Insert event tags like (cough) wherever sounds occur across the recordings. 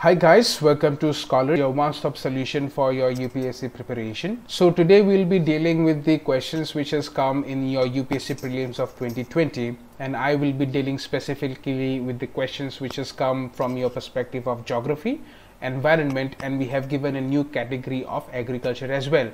Hi guys, welcome to Scholar, your one-stop solution for your UPSC preparation. So today we'll be dealing with the questions which has come in your UPSC prelims of 2020 and I will be dealing specifically with the questions which has come from your perspective of geography, environment and we have given a new category of agriculture as well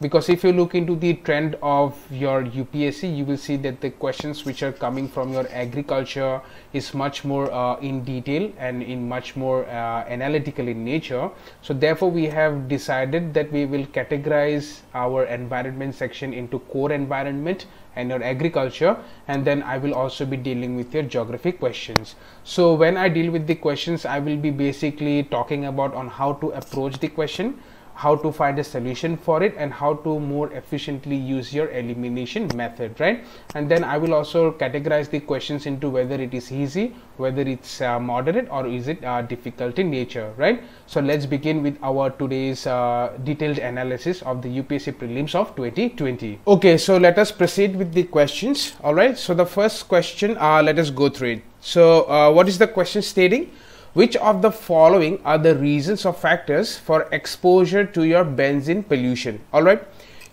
because if you look into the trend of your UPSC you will see that the questions which are coming from your agriculture is much more uh, in detail and in much more uh, analytical in nature so therefore we have decided that we will categorize our environment section into core environment and your agriculture and then I will also be dealing with your geography questions. So when I deal with the questions I will be basically talking about on how to approach the question how to find a solution for it and how to more efficiently use your elimination method right and then i will also categorize the questions into whether it is easy whether it's uh, moderate or is it uh, difficult in nature right so let's begin with our today's uh, detailed analysis of the upsc prelims of 2020 okay so let us proceed with the questions all right so the first question uh, let us go through it so uh, what is the question stating which of the following are the reasons or factors for exposure to your benzene pollution? All right.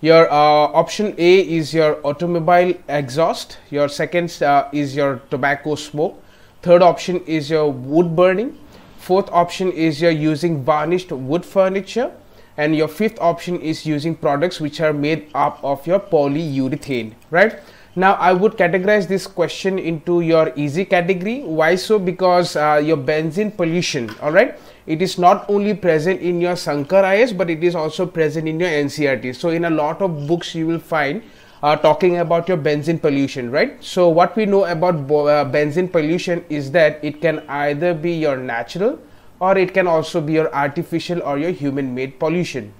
Your uh, option A is your automobile exhaust. Your second uh, is your tobacco smoke. Third option is your wood burning. Fourth option is your using varnished wood furniture. And your fifth option is using products which are made up of your polyurethane, right? Now I would categorize this question into your easy category. Why so? Because uh, your benzene pollution, all right, it is not only present in your Sankar IS but it is also present in your NCRT. So in a lot of books you will find uh, talking about your benzene pollution, right? So what we know about uh, benzene pollution is that it can either be your natural or it can also be your artificial or your human made pollution,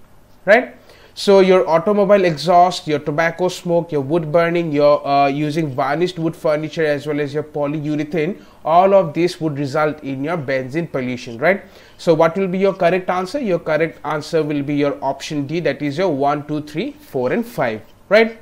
right? So your automobile exhaust, your tobacco smoke, your wood burning, your uh, using varnished wood furniture as well as your polyurethane, all of this would result in your benzene pollution, right? So what will be your correct answer? Your correct answer will be your option D that is your 1, 2, 3, 4 and 5, right?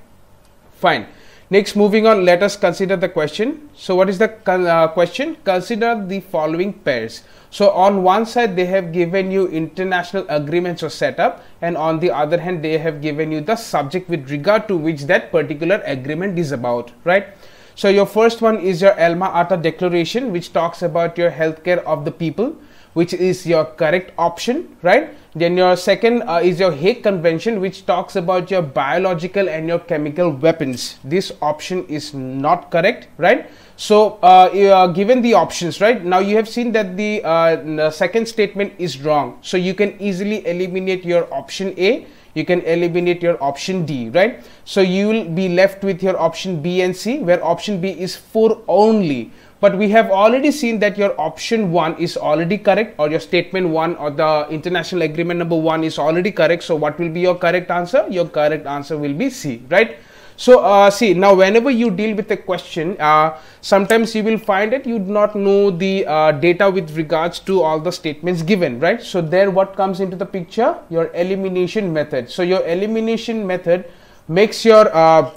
Fine. Next, moving on, let us consider the question. So, what is the uh, question? Consider the following pairs. So on one side, they have given you international agreements or setup, and on the other hand, they have given you the subject with regard to which that particular agreement is about, right? So your first one is your Alma Ata Declaration, which talks about your healthcare of the people, which is your correct option, right? Then your second uh, is your Hague Convention, which talks about your biological and your chemical weapons. This option is not correct, right? So uh, are given the options, right? Now you have seen that the uh, uh, second statement is wrong. So you can easily eliminate your option A. You can eliminate your option D, right? So you will be left with your option B and C where option B is for only. But we have already seen that your option 1 is already correct or your statement 1 or the international agreement number 1 is already correct. So what will be your correct answer? Your correct answer will be C, right? So uh, see now whenever you deal with a question, uh, sometimes you will find that you do not know the uh, data with regards to all the statements given, right? So there what comes into the picture? Your elimination method. So your elimination method makes your uh,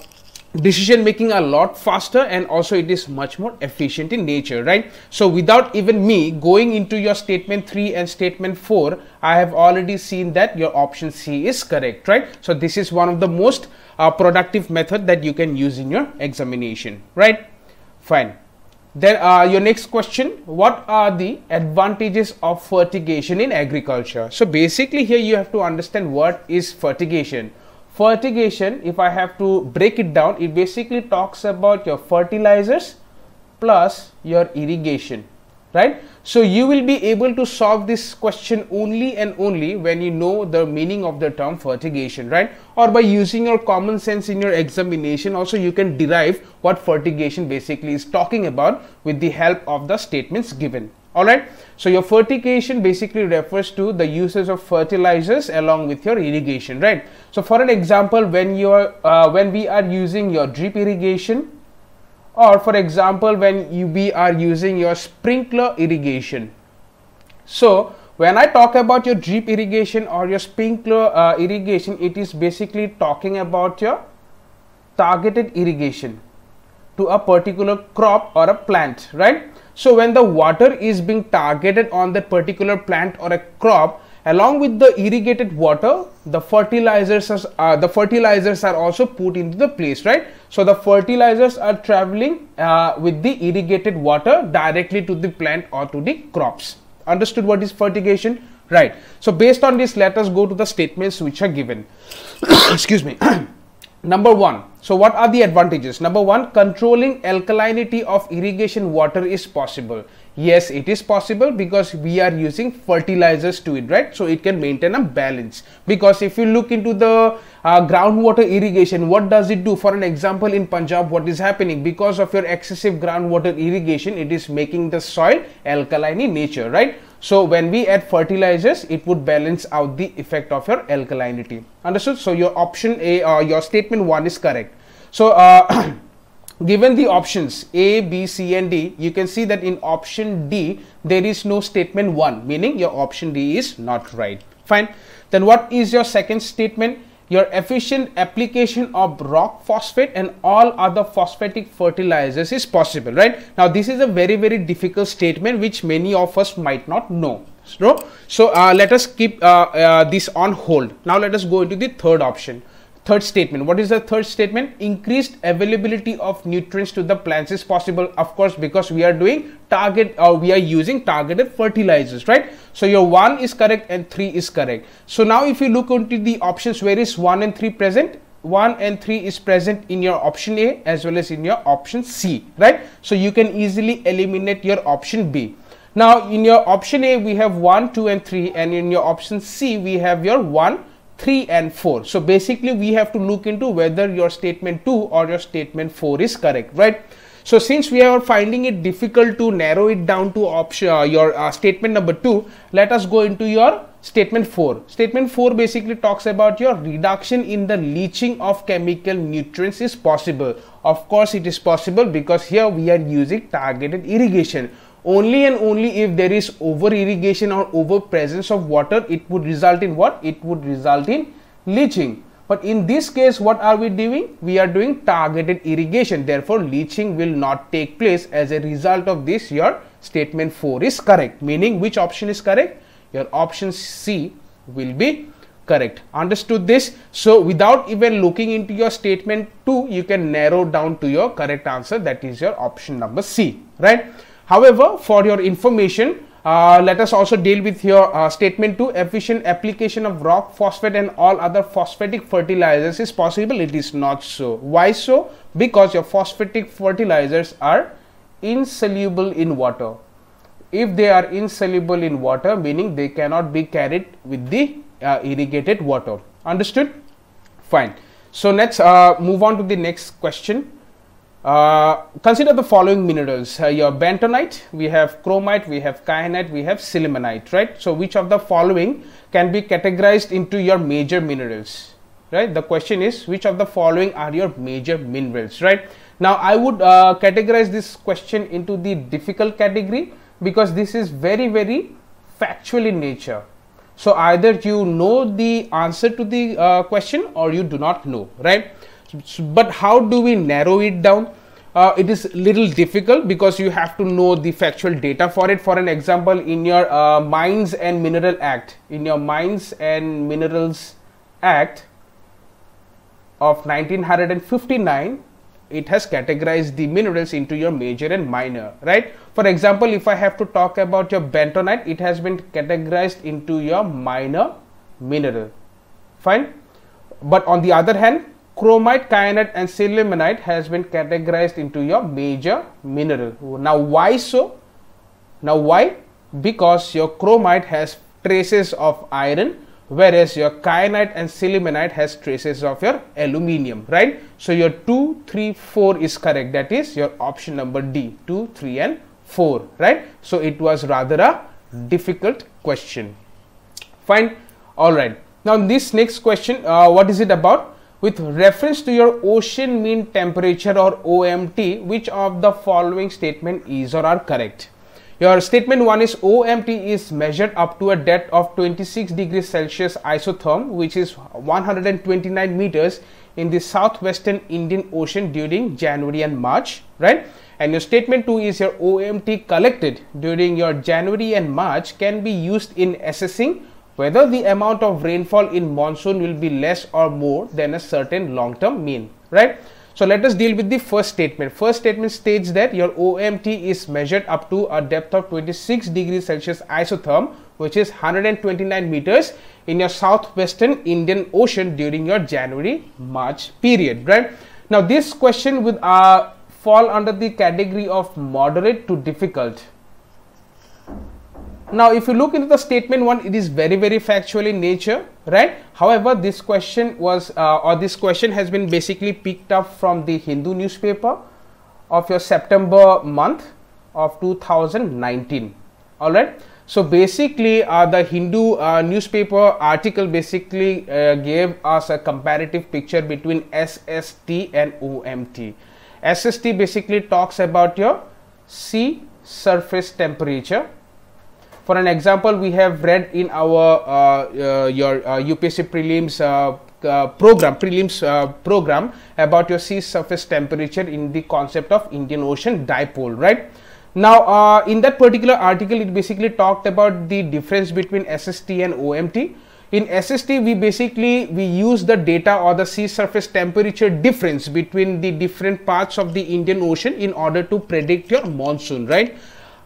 decision making a lot faster and also it is much more efficient in nature right so without even me going into your statement 3 and statement 4 i have already seen that your option c is correct right so this is one of the most uh, productive method that you can use in your examination right fine then uh, your next question what are the advantages of fertigation in agriculture so basically here you have to understand what is fertigation fertigation if I have to break it down it basically talks about your fertilizers plus your irrigation right so you will be able to solve this question only and only when you know the meaning of the term fertigation right or by using your common sense in your examination also you can derive what fertigation basically is talking about with the help of the statements given all right so your fertigation basically refers to the uses of fertilizers along with your irrigation right so for an example when you are uh, when we are using your drip irrigation or for example when you, we are using your sprinkler irrigation so when i talk about your drip irrigation or your sprinkler uh, irrigation it is basically talking about your targeted irrigation to a particular crop or a plant right so when the water is being targeted on that particular plant or a crop, along with the irrigated water, the fertilizers are, uh, the fertilizers are also put into the place, right? So the fertilizers are traveling uh, with the irrigated water directly to the plant or to the crops. Understood what is fertigation? Right. So based on this, let us go to the statements which are given. (coughs) Excuse me. (coughs) Number one, so what are the advantages? Number one, controlling alkalinity of irrigation water is possible. Yes, it is possible because we are using fertilizers to it, right? So it can maintain a balance. Because if you look into the uh, groundwater irrigation, what does it do? For an example, in Punjab, what is happening? Because of your excessive groundwater irrigation, it is making the soil alkaline in nature, right? So when we add fertilizers, it would balance out the effect of your alkalinity. Understood? So your option A, uh, your statement one is correct. So uh, (clears throat) given the options A, B, C and D, you can see that in option D, there is no statement one, meaning your option D is not right. Fine. Then what is your second statement? your efficient application of rock phosphate and all other phosphatic fertilizers is possible right now this is a very very difficult statement which many of us might not know so, so uh, let us keep uh, uh, this on hold now let us go into the third option Third statement. What is the third statement? Increased availability of nutrients to the plants is possible, of course, because we are doing target or uh, we are using targeted fertilizers, right? So your one is correct and three is correct. So now if you look into the options, where is one and three present? 1 and 3 is present in your option A as well as in your option C, right? So you can easily eliminate your option B. Now in your option A, we have 1, 2 and 3 and in your option C, we have your 1, 3 and 4. So basically we have to look into whether your statement 2 or your statement 4 is correct, right? So since we are finding it difficult to narrow it down to option uh, your uh, statement number 2, let us go into your statement 4. Statement 4 basically talks about your reduction in the leaching of chemical nutrients is possible. Of course it is possible because here we are using targeted irrigation only and only if there is over irrigation or over presence of water it would result in what it would result in leaching but in this case what are we doing we are doing targeted irrigation therefore leaching will not take place as a result of this your statement 4 is correct meaning which option is correct your option c will be correct understood this so without even looking into your statement 2 you can narrow down to your correct answer that is your option number c right However, for your information, uh, let us also deal with your uh, statement to efficient application of rock phosphate and all other phosphatic fertilizers is possible it is not so why so because your phosphatic fertilizers are insoluble in water if they are insoluble in water meaning they cannot be carried with the uh, irrigated water understood fine so let's uh, move on to the next question uh, consider the following minerals. Uh, your bentonite, we have chromite, we have kyanite, we have sillimanite, right? So which of the following can be categorized into your major minerals, right? The question is which of the following are your major minerals, right? Now I would uh, categorize this question into the difficult category because this is very, very factual in nature. So either you know the answer to the uh, question or you do not know, right? but how do we narrow it down uh, it is little difficult because you have to know the factual data for it for an example in your uh, mines and mineral act in your mines and minerals act of 1959 it has categorized the minerals into your major and minor right for example if i have to talk about your bentonite it has been categorized into your minor mineral fine but on the other hand chromite, kyanite and sillimanite has been categorized into your major mineral. Now why so? Now why? Because your chromite has traces of iron whereas your kyanite and sillimanite has traces of your aluminium right so your 2 3 4 is correct that is your option number d 2 3 and 4 right so it was rather a difficult question fine all right now this next question uh, what is it about with reference to your ocean mean temperature or OMT, which of the following statement is or are correct? Your statement 1 is OMT is measured up to a depth of 26 degrees Celsius isotherm, which is 129 meters in the southwestern Indian Ocean during January and March, right? And your statement 2 is your OMT collected during your January and March can be used in assessing whether the amount of rainfall in monsoon will be less or more than a certain long-term mean, right? So let us deal with the first statement. First statement states that your OMT is measured up to a depth of 26 degrees Celsius isotherm, which is 129 meters in your southwestern Indian Ocean during your January-March period, right? Now this question would uh, fall under the category of moderate to difficult, now, if you look into the statement one, it is very, very factual in nature, right? However, this question was, uh, or this question has been basically picked up from the Hindu newspaper of your September month of 2019, all right? So basically, uh, the Hindu uh, newspaper article basically uh, gave us a comparative picture between SST and OMT. SST basically talks about your sea surface temperature for an example we have read in our uh, uh, your UPSC uh, prelims uh, uh, program prelims program about your sea surface temperature in the concept of Indian Ocean dipole right now in that particular article it basically talked about the difference between SST and OMT in SST we basically we use the data or the sea surface temperature difference between the different parts of the Indian Ocean in order to predict your monsoon right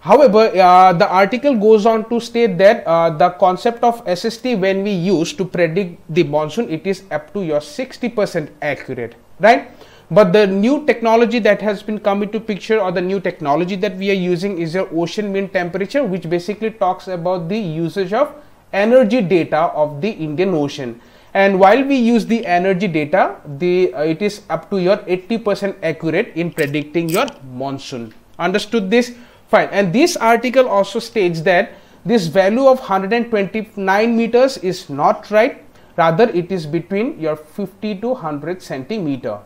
However, uh, the article goes on to state that uh, the concept of SST when we use to predict the monsoon, it is up to your 60% accurate, right? But the new technology that has been come into picture or the new technology that we are using is your ocean mean temperature, which basically talks about the usage of energy data of the Indian Ocean. And while we use the energy data, the uh, it is up to your 80% accurate in predicting your monsoon. Understood this? Fine. And this article also states that this value of 129 meters is not right. Rather, it is between your 50 to 100 centimeter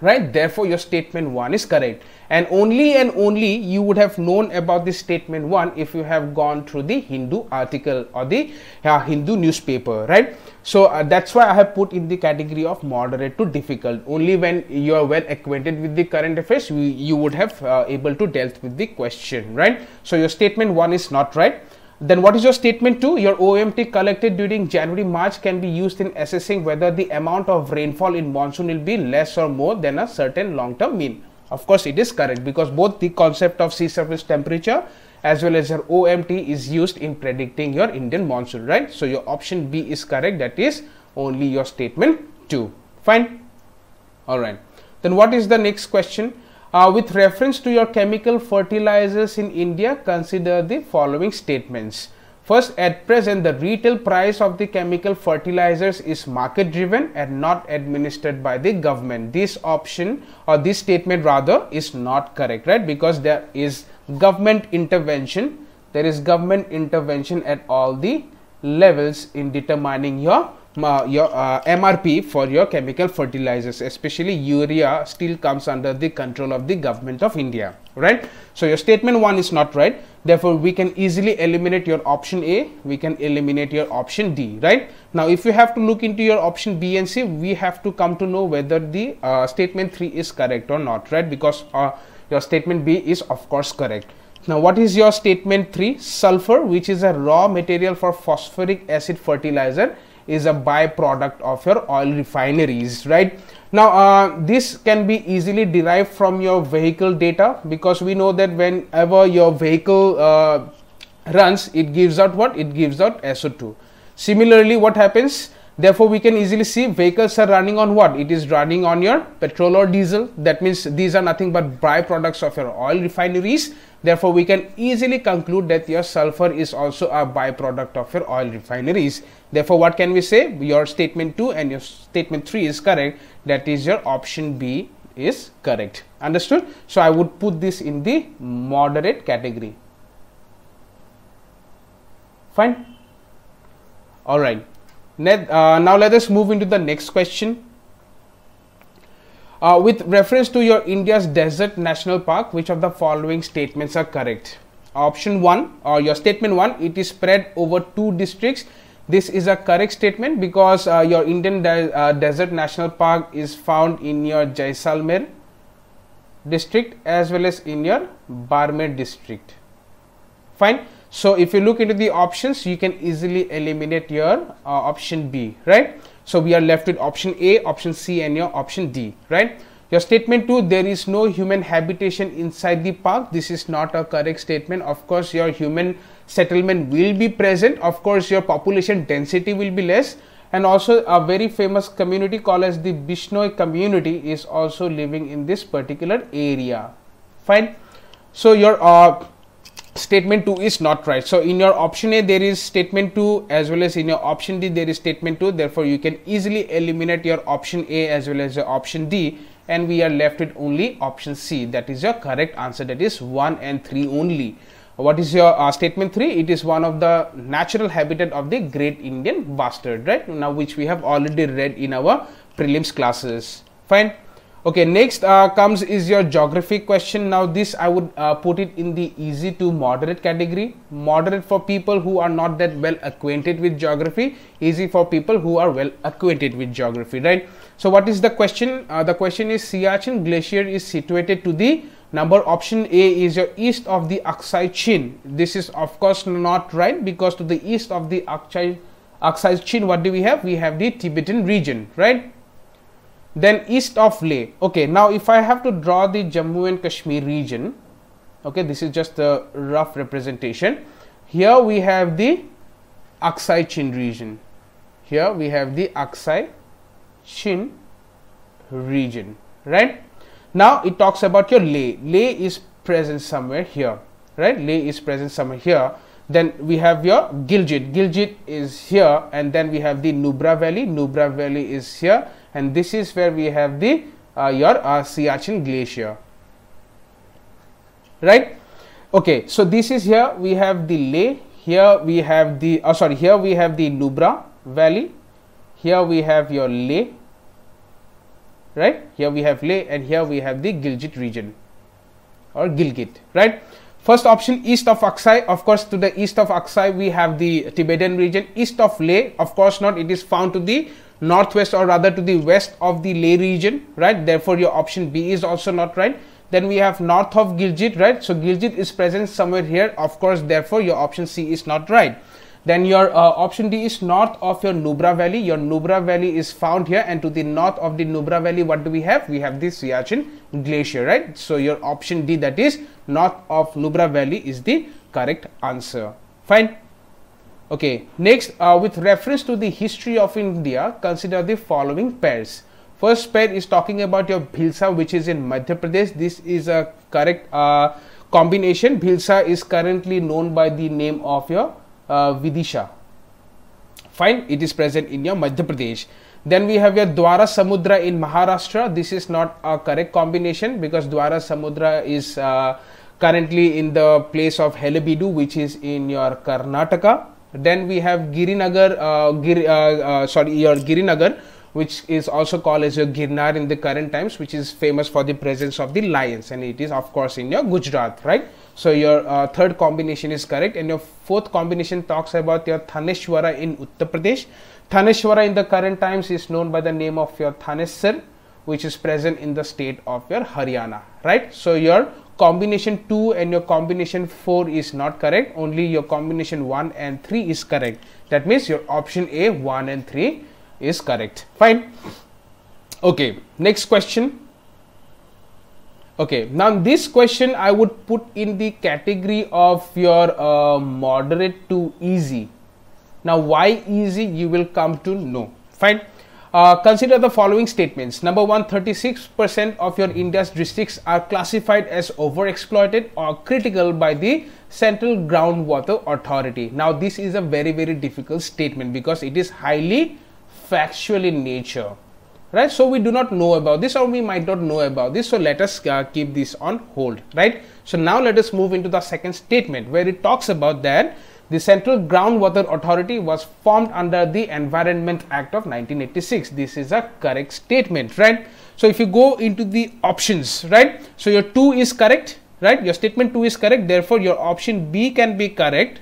right therefore your statement 1 is correct and only and only you would have known about this statement 1 if you have gone through the hindu article or the uh, hindu newspaper right so uh, that's why i have put in the category of moderate to difficult only when you are well acquainted with the current affairs you, you would have uh, able to dealt with the question right so your statement 1 is not right then what is your statement two? your OMT collected during January March can be used in assessing whether the amount of rainfall in monsoon will be less or more than a certain long term mean of course it is correct because both the concept of sea surface temperature as well as your OMT is used in predicting your Indian monsoon right so your option B is correct that is only your statement 2 fine all right then what is the next question uh, with reference to your chemical fertilizers in India, consider the following statements. First, at present, the retail price of the chemical fertilizers is market driven and not administered by the government. This option or this statement rather is not correct, right? Because there is government intervention. There is government intervention at all the levels in determining your your uh, MRP for your chemical fertilizers, especially urea still comes under the control of the government of India, right? So your statement one is not right. Therefore, we can easily eliminate your option A. We can eliminate your option D, right? Now, if you have to look into your option B and C, we have to come to know whether the uh, statement three is correct or not, right? Because uh, your statement B is of course correct. Now, what is your statement 3? Sulfur, which is a raw material for phosphoric acid fertilizer is a byproduct of your oil refineries right now uh, this can be easily derived from your vehicle data because we know that whenever your vehicle uh, runs it gives out what it gives out SO2 similarly what happens therefore we can easily see vehicles are running on what it is running on your petrol or diesel that means these are nothing but byproducts of your oil refineries therefore we can easily conclude that your sulfur is also a byproduct of your oil refineries therefore what can we say your statement 2 and your statement 3 is correct that is your option b is correct understood so i would put this in the moderate category fine all right Net, uh, now let us move into the next question. Uh, with reference to your India's desert national park, which of the following statements are correct? Option 1 or uh, your statement 1, it is spread over two districts. This is a correct statement because uh, your Indian de uh, desert national park is found in your Jaisalmer district as well as in your Barmer district. Fine. So if you look into the options, you can easily eliminate your uh, option B, right? So we are left with option A, option C and your option D, right? Your statement 2, there is no human habitation inside the park. This is not a correct statement. Of course, your human settlement will be present. Of course, your population density will be less. And also a very famous community called as the Bishnoi community is also living in this particular area. Fine. So your uh, statement 2 is not right so in your option a there is statement 2 as well as in your option d there is statement 2 therefore you can easily eliminate your option a as well as your option d and we are left with only option c that is your correct answer that is 1 and 3 only what is your uh, statement 3 it is one of the natural habitat of the great indian bustard right now which we have already read in our prelims classes fine okay next uh, comes is your geography question now this i would uh, put it in the easy to moderate category moderate for people who are not that well acquainted with geography easy for people who are well acquainted with geography right so what is the question uh, the question is siachen glacier is situated to the number option a is your east of the aksai chin this is of course not right because to the east of the aksai aksai chin what do we have we have the tibetan region right then east of Leh. Okay, now if I have to draw the Jammu and Kashmir region, okay, this is just the rough representation. Here we have the Aksai Chin region. Here we have the Aksai Chin region, right? Now it talks about your Leh. Leh is present somewhere here, right? Leh is present somewhere here. Then we have your Gilgit. Gilgit is here, and then we have the Nubra Valley. Nubra Valley is here, and this is where we have the uh, your uh, Siachen glacier right okay so this is here we have the leh here we have the oh sorry here we have the nubra valley here we have your leh right here we have leh and here we have the gilgit region or gilgit right first option east of aksai of course to the east of aksai we have the tibetan region east of leh of course not it is found to the northwest or rather to the west of the Leh region, right? Therefore, your option B is also not right. Then we have north of Gilgit, right? So Gilgit is present somewhere here. Of course, therefore, your option C is not right. Then your uh, option D is north of your Nubra Valley. Your Nubra Valley is found here and to the north of the Nubra Valley, what do we have? We have the Siachen Glacier, right? So your option D that is north of Nubra Valley is the correct answer. Fine. Okay, next uh, with reference to the history of India, consider the following pairs. First pair is talking about your Bhilsa which is in Madhya Pradesh. This is a correct uh, combination. Bhilsa is currently known by the name of your uh, Vidisha. Fine, it is present in your Madhya Pradesh. Then we have your Dwara Samudra in Maharashtra. This is not a correct combination because Dwara Samudra is uh, currently in the place of Helebidu which is in your Karnataka then we have Girinagar, uh, Gir, uh, uh, sorry, your Girinagar, which is also called as your Girnar in the current times, which is famous for the presence of the lions, and it is of course in your Gujarat, right? So your uh, third combination is correct, and your fourth combination talks about your Thaneshwara in Uttar Pradesh. Thaneshwara in the current times is known by the name of your Thanesar which is present in the state of your Haryana, right? So your combination 2 and your combination 4 is not correct, only your combination 1 and 3 is correct. That means your option A 1 and 3 is correct. Fine. Okay, next question. Okay, now this question I would put in the category of your uh, moderate to easy. Now, why easy you will come to know. Fine uh, consider the following statements. Number one, 36% of your India's districts are classified as overexploited or critical by the Central Groundwater Authority. Now, this is a very, very difficult statement because it is highly factual in nature, right? So, we do not know about this or we might not know about this. So, let us uh, keep this on hold, right? So, now let us move into the second statement where it talks about that the Central Groundwater Authority was formed under the Environment Act of 1986. This is a correct statement, right? So if you go into the options, right? So your 2 is correct, right? Your statement 2 is correct. Therefore, your option B can be correct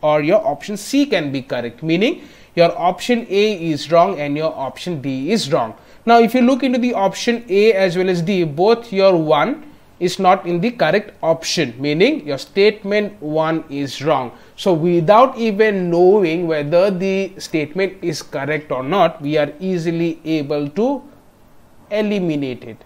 or your option C can be correct, meaning your option A is wrong and your option D is wrong. Now, if you look into the option A as well as D, both your 1 is not in the correct option, meaning your statement 1 is wrong. So without even knowing whether the statement is correct or not, we are easily able to eliminate it.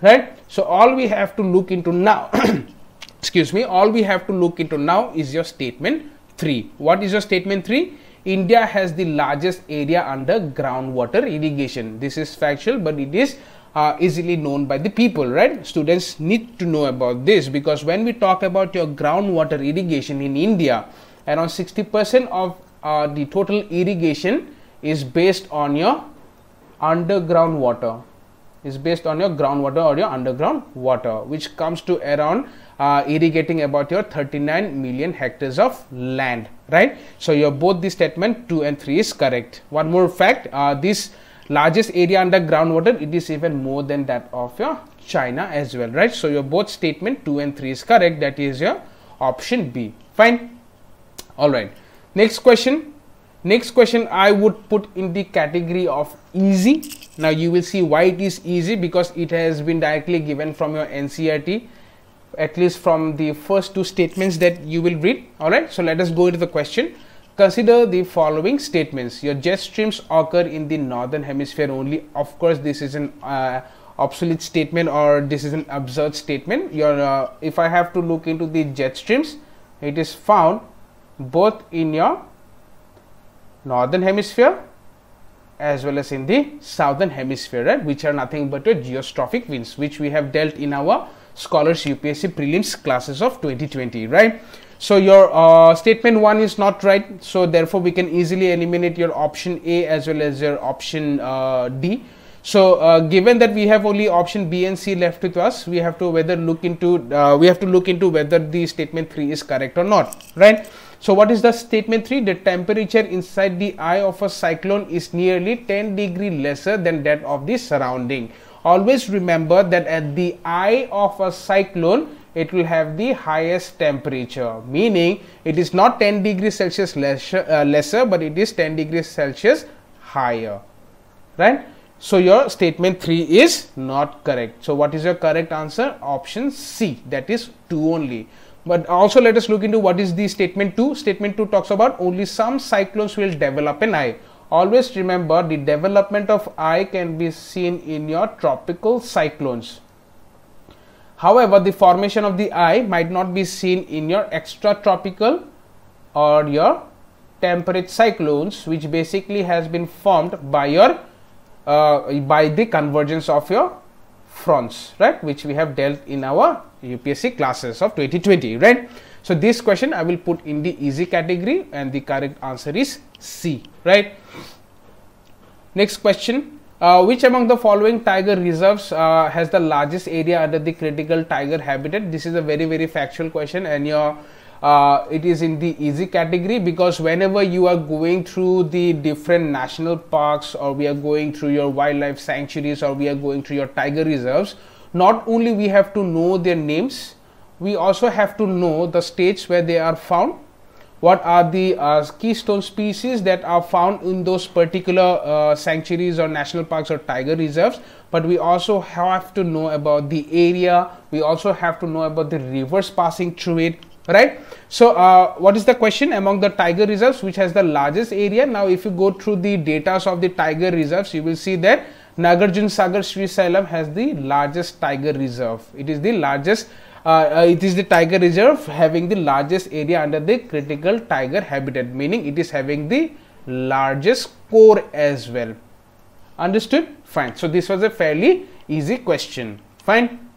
Right? So all we have to look into now, (coughs) excuse me, all we have to look into now is your statement 3. What is your statement 3? India has the largest area under groundwater irrigation. This is factual, but it is are easily known by the people, right? Students need to know about this because when we talk about your groundwater irrigation in India, around 60% of uh, the total irrigation is based on your underground water is based on your groundwater or your underground water which comes to around uh, irrigating about your 39 million hectares of land right so your both the statement 2 and 3 is correct one more fact uh, this largest area under groundwater it is even more than that of your China as well right so your both statement 2 and 3 is correct that is your option B fine all right next question next question I would put in the category of easy now you will see why it is easy because it has been directly given from your NCRT at least from the first two statements that you will read all right so let us go into the question Consider the following statements. Your jet streams occur in the northern hemisphere only. Of course, this is an uh, obsolete statement or this is an absurd statement. Your, uh, if I have to look into the jet streams, it is found both in your northern hemisphere as well as in the southern hemisphere right which are nothing but your geostrophic winds which we have dealt in our scholars upsc prelims classes of 2020 right so your uh, statement 1 is not right. So therefore we can easily eliminate your option A as well as your option uh, D. So uh, given that we have only option B and C left with us, we have to whether look into uh, we have to look into whether the statement 3 is correct or not, right? So what is the statement 3? The temperature inside the eye of a cyclone is nearly 10 degree lesser than that of the surrounding. Always remember that at the eye of a cyclone, it will have the highest temperature meaning it is not 10 degrees celsius lesser, uh, lesser but it is 10 degrees celsius higher right so your statement 3 is not correct so what is your correct answer option c that is 2 only but also let us look into what is the statement 2 statement 2 talks about only some cyclones will develop an eye always remember the development of eye can be seen in your tropical cyclones However, the formation of the eye might not be seen in your extratropical or your temperate cyclones, which basically has been formed by your uh, by the convergence of your fronts, right? Which we have dealt in our UPSC classes of 2020, right? So this question I will put in the easy category, and the correct answer is C, right? Next question uh, which among the following tiger reserves uh, has the largest area under the critical tiger habitat? This is a very very factual question and your uh, it is in the easy category because whenever you are going through the different national parks or we are going through your wildlife sanctuaries or we are going through your tiger reserves not only we have to know their names we also have to know the states where they are found what are the uh, keystone species that are found in those particular uh, sanctuaries or national parks or tiger reserves but we also have to know about the area we also have to know about the rivers passing through it right so uh, what is the question among the tiger reserves which has the largest area now if you go through the data of the tiger reserves you will see that nagarjun sagar sri Sailam has the largest tiger reserve it is the largest uh, uh, it is the tiger reserve having the largest area under the critical tiger habitat meaning it is having the largest core as well understood fine so this was a fairly easy question fine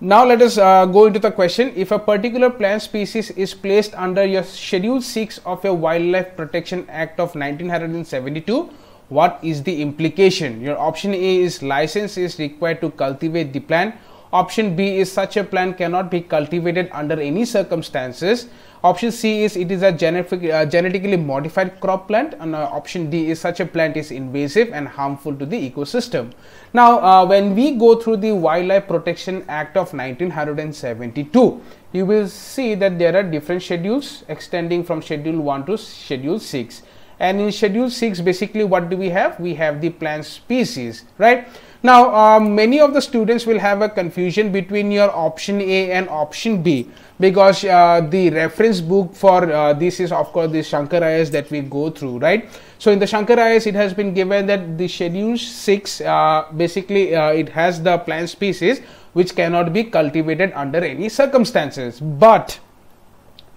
now let us uh, go into the question if a particular plant species is placed under your schedule 6 of your wildlife protection act of 1972 what is the implication your option a is license is required to cultivate the plant Option B is such a plant cannot be cultivated under any circumstances. Option C is it is a genetic, uh, genetically modified crop plant and uh, option D is such a plant is invasive and harmful to the ecosystem. Now uh, when we go through the Wildlife Protection Act of 1972, you will see that there are different schedules extending from schedule 1 to schedule 6 and in schedule 6 basically what do we have we have the plant species right now, uh, many of the students will have a confusion between your option A and option B because uh, the reference book for uh, this is of course the Shankar Shankarayas that we go through, right? So in the Shankar Shankarayas, it has been given that the schedule 6, uh, basically uh, it has the plant species which cannot be cultivated under any circumstances. But,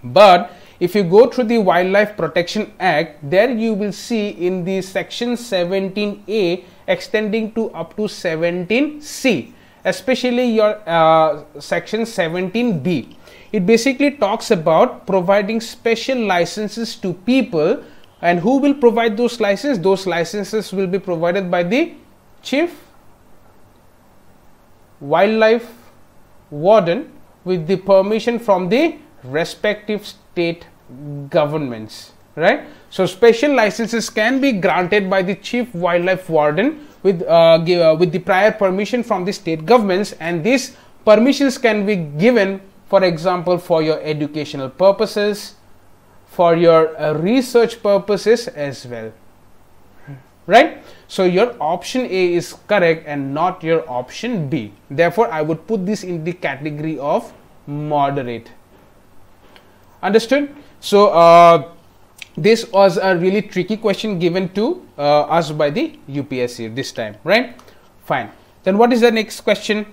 but if you go through the Wildlife Protection Act, there you will see in the section 17A extending to up to 17C, especially your uh, section 17B. It basically talks about providing special licenses to people and who will provide those licenses? Those licenses will be provided by the chief wildlife warden with the permission from the respective state governments right so special licenses can be granted by the chief wildlife warden with, uh, uh, with the prior permission from the state governments and these permissions can be given for example for your educational purposes, for your uh, research purposes as well. Right? So your option A is correct and not your option B. Therefore, I would put this in the category of moderate. Understood? So, uh, this was a really tricky question given to uh, us by the UPSC this time, right? Fine. Then what is the next question?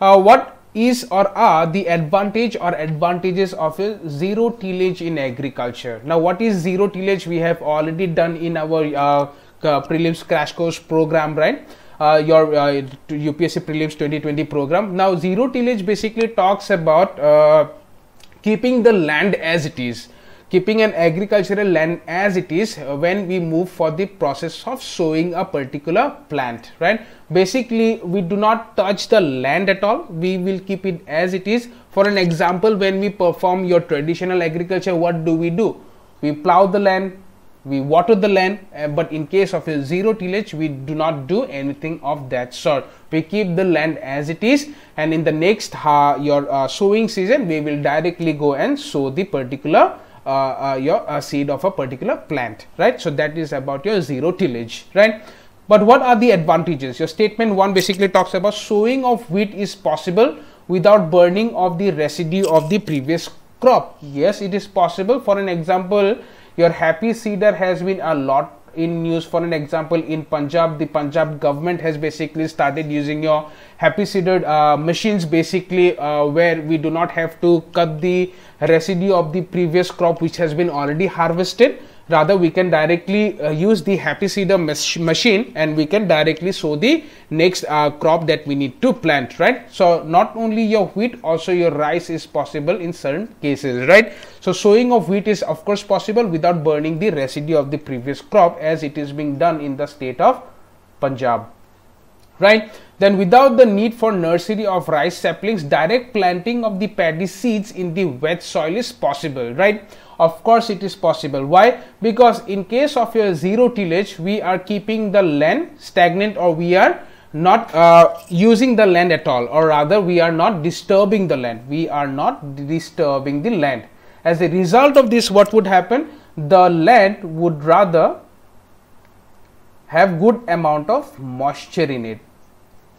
Uh, what is or are the advantage or advantages of a zero tillage in agriculture? Now, what is zero tillage? We have already done in our uh, uh prelims crash course program, right? Uh, your uh, UPSC prelims 2020 program. Now, zero tillage basically talks about uh, keeping the land as it is keeping an agricultural land as it is uh, when we move for the process of sowing a particular plant right basically we do not touch the land at all we will keep it as it is for an example when we perform your traditional agriculture what do we do we plow the land we water the land uh, but in case of a zero tillage we do not do anything of that sort we keep the land as it is and in the next uh, your uh, sowing season we will directly go and sow the particular uh, uh, your uh, seed of a particular plant, right? So that is about your zero tillage, right? But what are the advantages? Your statement one basically talks about sowing of wheat is possible without burning of the residue of the previous crop. Yes, it is possible. For an example, your happy cedar has been a lot in news. For an example, in Punjab, the Punjab government has basically started using your happy seeded uh, machines, basically, uh, where we do not have to cut the residue of the previous crop which has been already harvested rather we can directly uh, use the happy seeder machine and we can directly sow the next uh, crop that we need to plant right so not only your wheat also your rice is possible in certain cases right so sowing of wheat is of course possible without burning the residue of the previous crop as it is being done in the state of punjab right then without the need for nursery of rice saplings, direct planting of the paddy seeds in the wet soil is possible, right? Of course, it is possible. Why? Because in case of your zero tillage, we are keeping the land stagnant or we are not uh, using the land at all or rather we are not disturbing the land. We are not disturbing the land. As a result of this, what would happen? The land would rather have good amount of moisture in it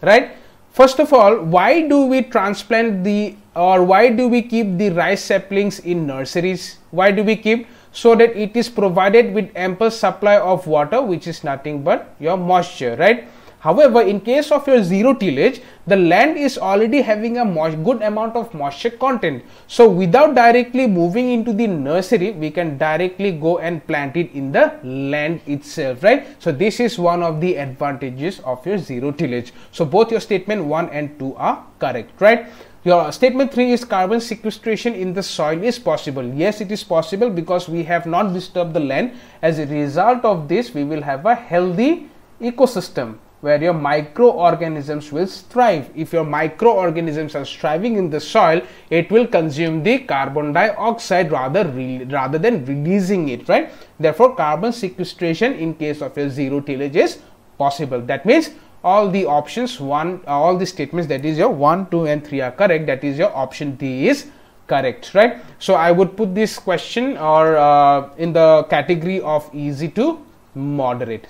right? First of all, why do we transplant the or why do we keep the rice saplings in nurseries? Why do we keep so that it is provided with ample supply of water which is nothing but your moisture, right? However, in case of your zero tillage, the land is already having a good amount of moisture content. So without directly moving into the nursery, we can directly go and plant it in the land itself, right? So this is one of the advantages of your zero tillage. So both your statement 1 and 2 are correct, right? Your statement 3 is carbon sequestration in the soil is possible. Yes, it is possible because we have not disturbed the land. As a result of this, we will have a healthy ecosystem where your microorganisms will thrive. If your microorganisms are striving in the soil, it will consume the carbon dioxide rather rather than releasing it, right? Therefore, carbon sequestration in case of your zero tillage is possible. That means all the options one, uh, all the statements that is your one, two, and three are correct. That is your option D is correct, right? So I would put this question or uh, in the category of easy to moderate.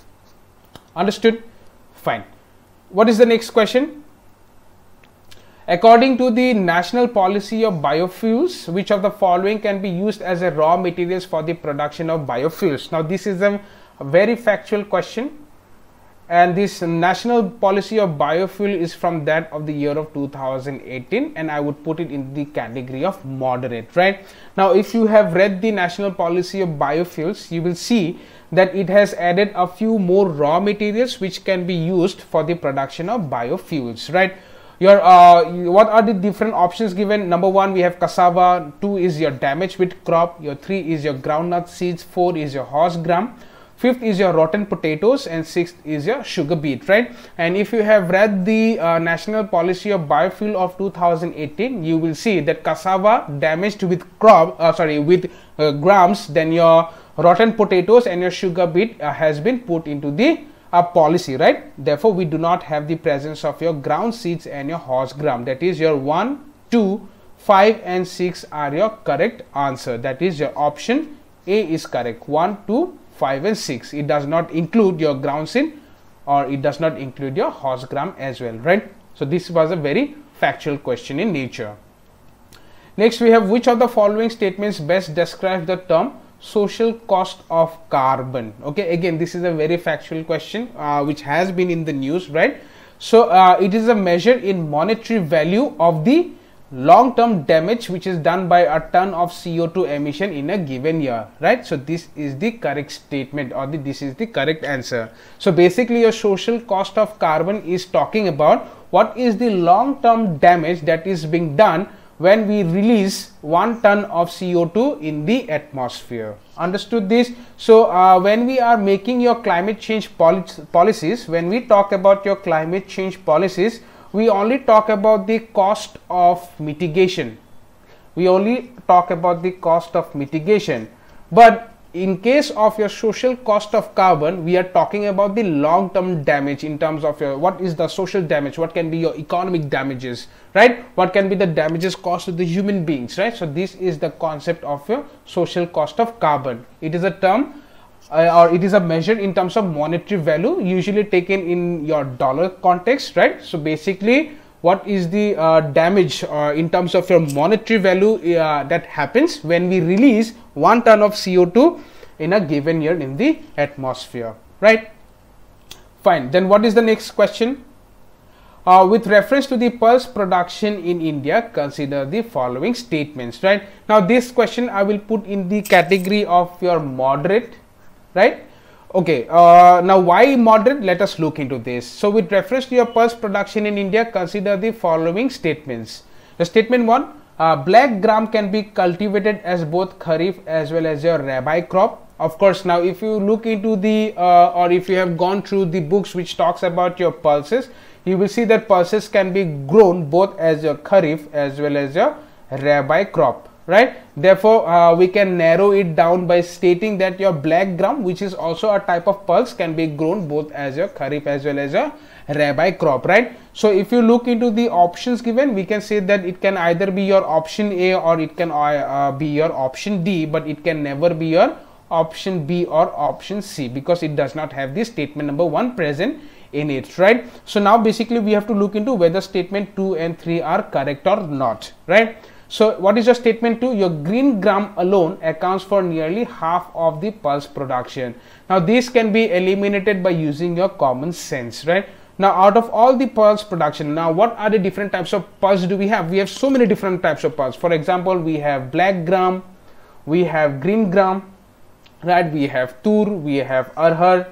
Understood? Fine. What is the next question? According to the national policy of biofuels, which of the following can be used as a raw materials for the production of biofuels? Now, this is a very factual question and this national policy of biofuel is from that of the year of 2018 and i would put it in the category of moderate right now if you have read the national policy of biofuels you will see that it has added a few more raw materials which can be used for the production of biofuels right your uh, what are the different options given number one we have cassava two is your damage with crop your three is your groundnut seeds four is your horse gram fifth is your rotten potatoes and sixth is your sugar beet right and if you have read the uh, national policy of biofuel of 2018 you will see that cassava damaged with crop uh, sorry with uh, grams then your rotten potatoes and your sugar beet uh, has been put into the a uh, policy right therefore we do not have the presence of your ground seeds and your horse gram that is your 1 2 5 and 6 are your correct answer that is your option a is correct 1 2 5 and 6 it does not include your ground sin, or it does not include your horse gram as well right so this was a very factual question in nature next we have which of the following statements best describes the term social cost of carbon okay again this is a very factual question uh, which has been in the news right so uh, it is a measure in monetary value of the long term damage which is done by a ton of CO2 emission in a given year, right? So, this is the correct statement or the, this is the correct answer. So, basically your social cost of carbon is talking about what is the long term damage that is being done when we release 1 ton of CO2 in the atmosphere. Understood this? So, uh, when we are making your climate change policies, when we talk about your climate change policies, we only talk about the cost of mitigation we only talk about the cost of mitigation but in case of your social cost of carbon we are talking about the long term damage in terms of your what is the social damage what can be your economic damages right what can be the damages caused to the human beings right so this is the concept of your social cost of carbon it is a term uh, or it is a measure in terms of monetary value usually taken in your dollar context right so basically what is the uh, damage uh, in terms of your monetary value uh, that happens when we release one ton of co2 in a given year in the atmosphere right fine then what is the next question uh, with reference to the pulse production in India, consider the following statements, right? Now, this question I will put in the category of your moderate right? Okay, uh, now why moderate? Let us look into this. So, with reference to your pulse production in India, consider the following statements. The statement one uh, black gram can be cultivated as both kharif as well as your rabi crop. Of course, now if you look into the uh, or if you have gone through the books which talks about your pulses, you will see that pulses can be grown both as your kharif as well as your rabi crop right therefore uh, we can narrow it down by stating that your black gram which is also a type of pulse can be grown both as your kharif as well as a rabbi crop right so if you look into the options given we can say that it can either be your option a or it can uh, uh, be your option d but it can never be your option b or option c because it does not have the statement number one present in it right so now basically we have to look into whether statement 2 and 3 are correct or not right so what is your statement two? Your green gram alone accounts for nearly half of the pulse production. Now this can be eliminated by using your common sense, right? Now out of all the pulse production, now what are the different types of pulse do we have? We have so many different types of pulse. For example, we have black gram, we have green gram, right? We have tur, we have arhar,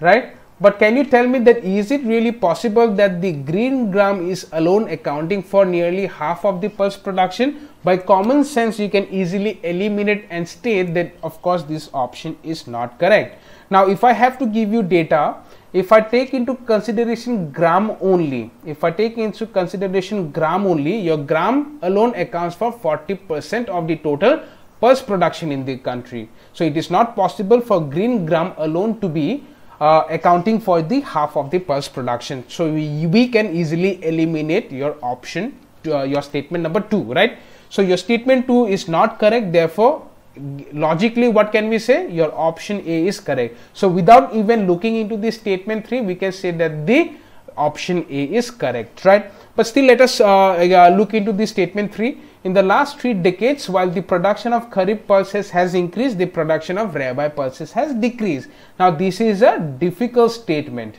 right? But can you tell me that is it really possible that the green gram is alone accounting for nearly half of the pulse production? By common sense, you can easily eliminate and state that of course this option is not correct. Now, if I have to give you data, if I take into consideration gram only, if I take into consideration gram only, your gram alone accounts for 40% of the total pulse production in the country. So it is not possible for green gram alone to be uh, accounting for the half of the pulse production. So we, we can easily eliminate your option, to, uh, your statement number 2, right? So your statement 2 is not correct, therefore logically what can we say? Your option A is correct. So without even looking into the statement 3, we can say that the option A is correct, right? But still, let us uh, uh, look into the statement 3. In the last three decades, while the production of curry pulses has increased, the production of rabi pulses has decreased. Now, this is a difficult statement.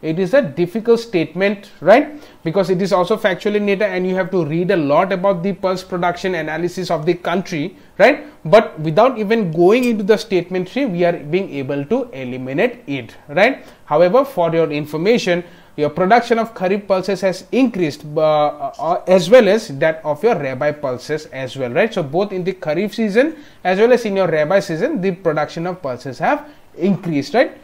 It is a difficult statement, right? Because it is also factually data, and you have to read a lot about the pulse production analysis of the country, right? But without even going into the statement 3, we are being able to eliminate it, right? However, for your information, your production of kharif pulses has increased uh, uh, as well as that of your rabbi pulses as well right so both in the kharif season as well as in your rabbi season the production of pulses have increased right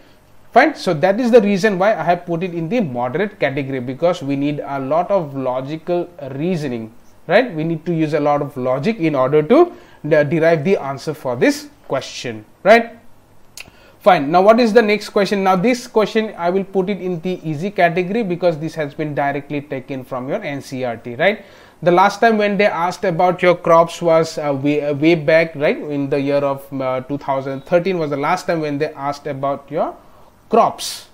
fine so that is the reason why i have put it in the moderate category because we need a lot of logical reasoning right we need to use a lot of logic in order to uh, derive the answer for this question right fine now what is the next question now this question i will put it in the easy category because this has been directly taken from your ncrt right the last time when they asked about your crops was uh, way, uh, way back right in the year of uh, 2013 was the last time when they asked about your crops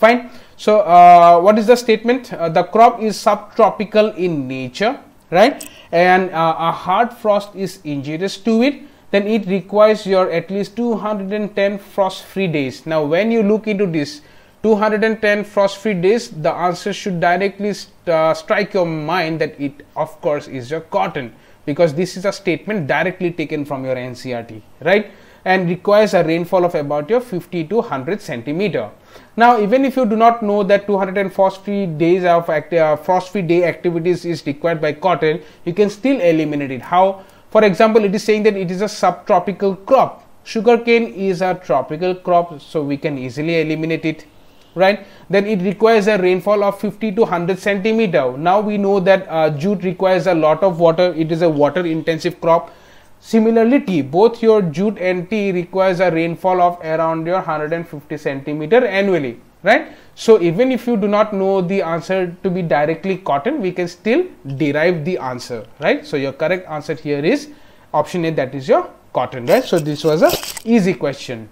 fine so uh, what is the statement uh, the crop is subtropical in nature right and uh, a hard frost is injurious to it then it requires your at least 210 frost free days now when you look into this 210 frost free days the answer should directly st uh, strike your mind that it of course is your cotton because this is a statement directly taken from your ncrt right and requires a rainfall of about your 50 to 100 centimeter. Now, even if you do not know that 200 frost free days of uh, frost free day activities is required by cotton, you can still eliminate it. How? For example, it is saying that it is a subtropical crop. Sugarcane is a tropical crop, so we can easily eliminate it, right? Then it requires a rainfall of 50 to 100 centimeter. Now we know that uh, jute requires a lot of water. It is a water intensive crop. Similarly, tea, both your jute and tea requires a rainfall of around your 150 centimeter annually right so even if you do not know the answer to be directly cotton we can still derive the answer right so your correct answer here is option a that is your cotton right so this was a easy question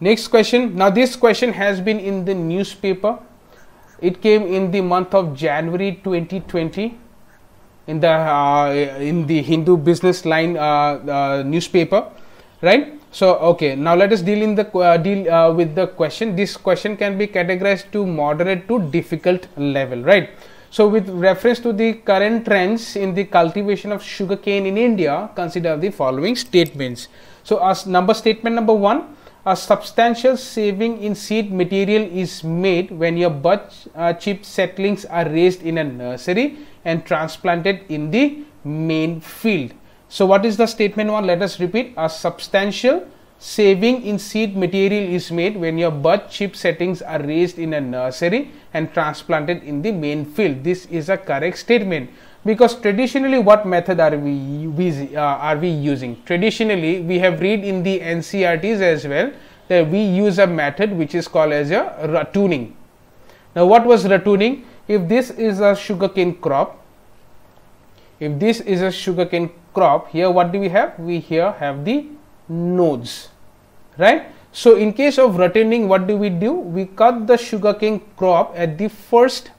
next question now this question has been in the newspaper it came in the month of january 2020 in the uh, in the hindu business line uh, uh, newspaper right so okay now let us deal in the uh, deal uh, with the question this question can be categorized to moderate to difficult level right so with reference to the current trends in the cultivation of sugarcane in india consider the following statements so as number statement number 1 a substantial saving in seed material is made when your bud uh, chip seedlings are raised in a nursery and transplanted in the main field so what is the statement one? Let us repeat. A substantial saving in seed material is made when your bud chip settings are raised in a nursery and transplanted in the main field. This is a correct statement because traditionally what method are we, we uh, are we using? Traditionally we have read in the NCRTs as well that we use a method which is called as a ratooning. Now what was ratooning? If this is a sugarcane crop if this is a sugarcane crop here what do we have we here have the nodes right so in case of retaining what do we do we cut the sugarcane crop at the first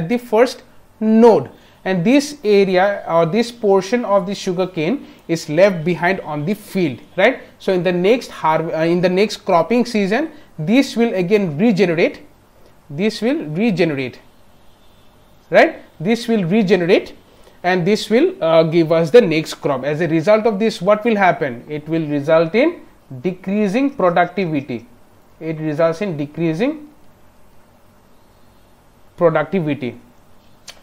at the first node and this area or this portion of the sugarcane is left behind on the field right so in the next harv uh, in the next cropping season this will again regenerate this will regenerate right this will regenerate and this will uh, give us the next crop as a result of this what will happen it will result in decreasing productivity it results in decreasing productivity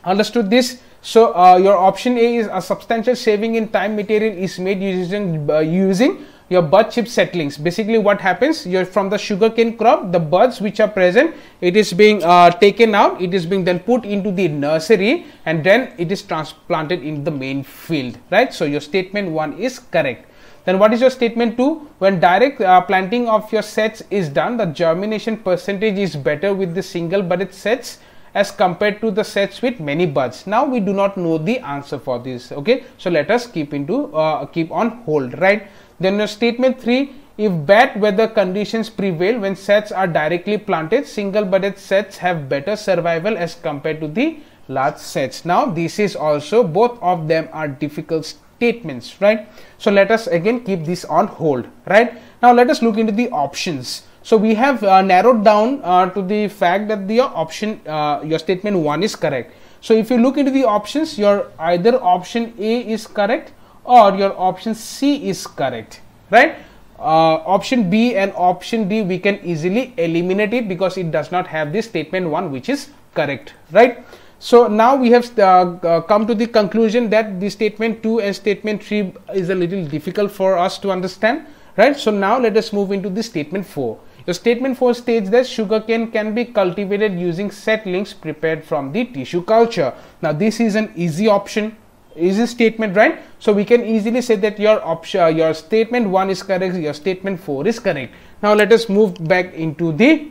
understood this so uh, your option a is a substantial saving in time material is made using uh, using your bud chip seedlings. Basically what happens you're from the sugarcane crop, the buds which are present, it is being uh, taken out, it is being then put into the nursery and then it is transplanted in the main field, right? So your statement one is correct. Then what is your statement two? When direct uh, planting of your sets is done, the germination percentage is better with the single budded sets as compared to the sets with many buds now we do not know the answer for this okay so let us keep into uh, keep on hold right then your statement 3, if bad weather conditions prevail when sets are directly planted, single budded sets have better survival as compared to the large sets. Now this is also both of them are difficult statements, right? So let us again keep this on hold, right? Now let us look into the options. So we have uh, narrowed down uh, to the fact that the option, uh, your statement 1 is correct. So if you look into the options, your either option A is correct or your option C is correct, right? Uh, option B and option D we can easily eliminate it because it does not have the statement 1 which is correct, right? So now we have uh, uh, come to the conclusion that the statement 2 and statement 3 is a little difficult for us to understand, right? So now let us move into the statement 4. The statement 4 states that sugarcane can be cultivated using setlings prepared from the tissue culture. Now this is an easy option, is a statement right so we can easily say that your option uh, your statement 1 is correct your statement 4 is correct now let us move back into the